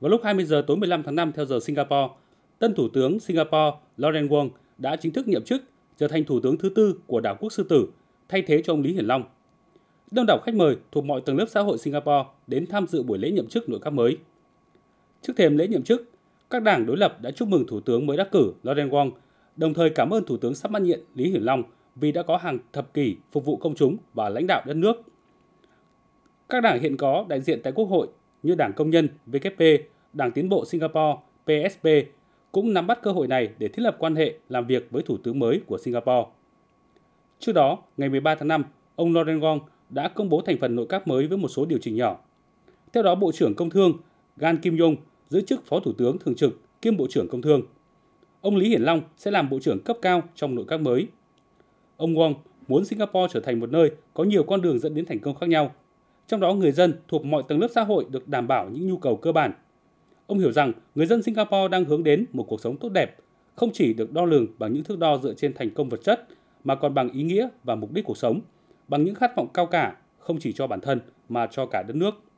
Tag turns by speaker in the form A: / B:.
A: Vào lúc 20 giờ tối 15 tháng 5 theo giờ Singapore, tân Thủ tướng Singapore Lawrence Wong đã chính thức nhậm chức trở thành Thủ tướng thứ tư của đảo quốc sư tử, thay thế cho ông Lý Hiển Long. Đông đảo khách mời thuộc mọi tầng lớp xã hội Singapore đến tham dự buổi lễ nhậm chức nội các mới. Trước thềm lễ nhậm chức, các đảng đối lập đã chúc mừng Thủ tướng mới đắc cử Lawrence Wong, đồng thời cảm ơn Thủ tướng sắp mãn nhiệm Lý Hiển Long vì đã có hàng thập kỷ phục vụ công chúng và lãnh đạo đất nước. Các đảng hiện có đại diện tại Quốc hội như Đảng Công nhân VKP, Đảng Tiến bộ Singapore PSP cũng nắm bắt cơ hội này để thiết lập quan hệ làm việc với thủ tướng mới của Singapore. Trước đó, ngày 13 tháng 5, ông Loren Wong đã công bố thành phần nội các mới với một số điều chỉnh nhỏ. Theo đó, Bộ trưởng Công Thương Gan Kim Yong giữ chức Phó Thủ tướng Thường trực kiêm Bộ trưởng Công Thương. Ông Lý Hiển Long sẽ làm Bộ trưởng cấp cao trong nội các mới. Ông Wong muốn Singapore trở thành một nơi có nhiều con đường dẫn đến thành công khác nhau – trong đó người dân thuộc mọi tầng lớp xã hội được đảm bảo những nhu cầu cơ bản. Ông hiểu rằng người dân Singapore đang hướng đến một cuộc sống tốt đẹp, không chỉ được đo lường bằng những thước đo dựa trên thành công vật chất mà còn bằng ý nghĩa và mục đích cuộc sống, bằng những khát vọng cao cả không chỉ cho bản thân mà cho cả đất nước.